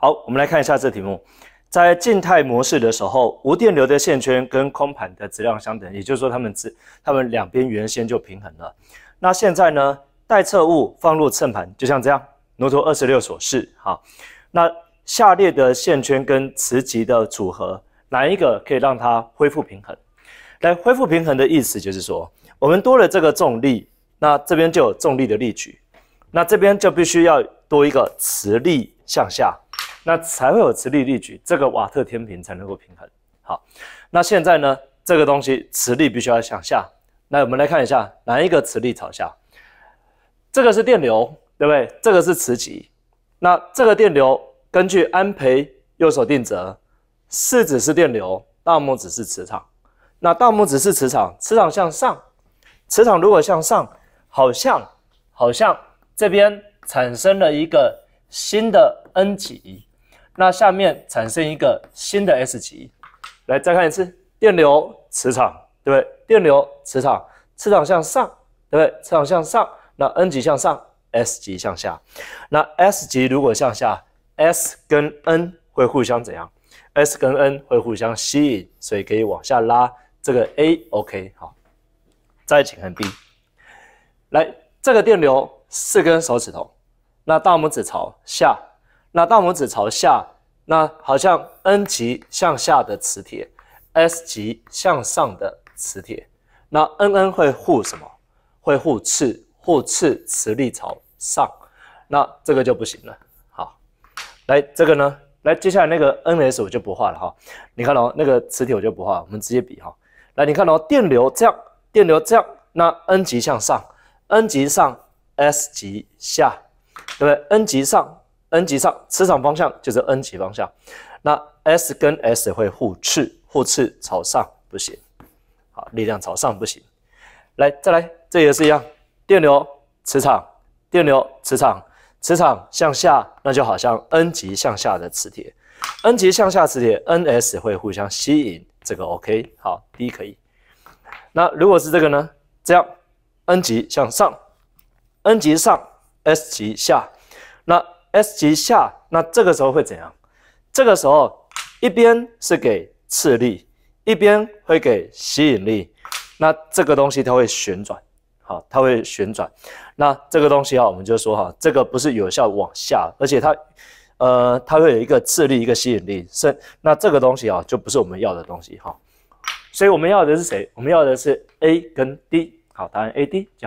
好，我们来看一下这题目。在静态模式的时候，无电流的线圈跟空盘的质量相等，也就是说它们只它们两边原先就平衡了。那现在呢，待测物放入秤盘，就像这样，如图二十六所示。好，那下列的线圈跟磁极的组合，哪一个可以让它恢复平衡？来恢复平衡的意思就是说，我们多了这个重力，那这边就有重力的力矩，那这边就必须要多一个磁力向下。那才会有磁力力矩，这个瓦特天平才能够平衡。好，那现在呢？这个东西磁力必须要向下。那我们来看一下，哪一个磁力朝下？这个是电流，对不对？这个是磁极。那这个电流根据安培右手定则，四指是电流，大拇指是磁场。那大拇指是磁场，磁场向上。磁场如果向上，好像好像这边产生了一个新的 N 极。那下面产生一个新的 S 级。来再看一次电流磁场，对不对？电流磁场，磁场向上，对不对？磁场向上，那 N 级向上，S 级向下。那 S 级如果向下，S 跟 N 会互相怎样？S 跟 N 会互相吸引，所以可以往下拉这个 A。OK，好，再请看 B。来，这个电流四根手指头，那大拇指朝下。那大拇指朝下，那好像 N 级向下的磁铁，S 级向上的磁铁，那 N N 会互什么？会互斥，互斥磁力朝上，那这个就不行了。好，来这个呢，来接下来那个 N S 我就不画了哈。你看哦，那个磁铁我就不画，我们直接比哈。来，你看哦，电流这样，电流这样，那 N 级向上，N 级上，S 级下，对不对？N 级上。N 级上，磁场方向就是 N 级方向。那 S 跟 S 会互斥，互斥朝上不行，好，力量朝上不行。来，再来，这也是一样。电流，磁场，电流，磁场，磁场向下，那就好像 N 级向下的磁铁，N 级向下磁铁，NS 会互相吸引，这个 OK，好，第一可以。那如果是这个呢？这样，N 级向上，N 级上，S 级下。S 级下，那这个时候会怎样？这个时候一边是给斥力，一边会给吸引力，那这个东西它会旋转，好，它会旋转。那这个东西哈，我们就说哈，这个不是有效往下，而且它，呃，它会有一个斥力，一个吸引力，是那这个东西啊，就不是我们要的东西哈。所以我们要的是谁？我们要的是 A 跟 D，好，答案 A、D 就好。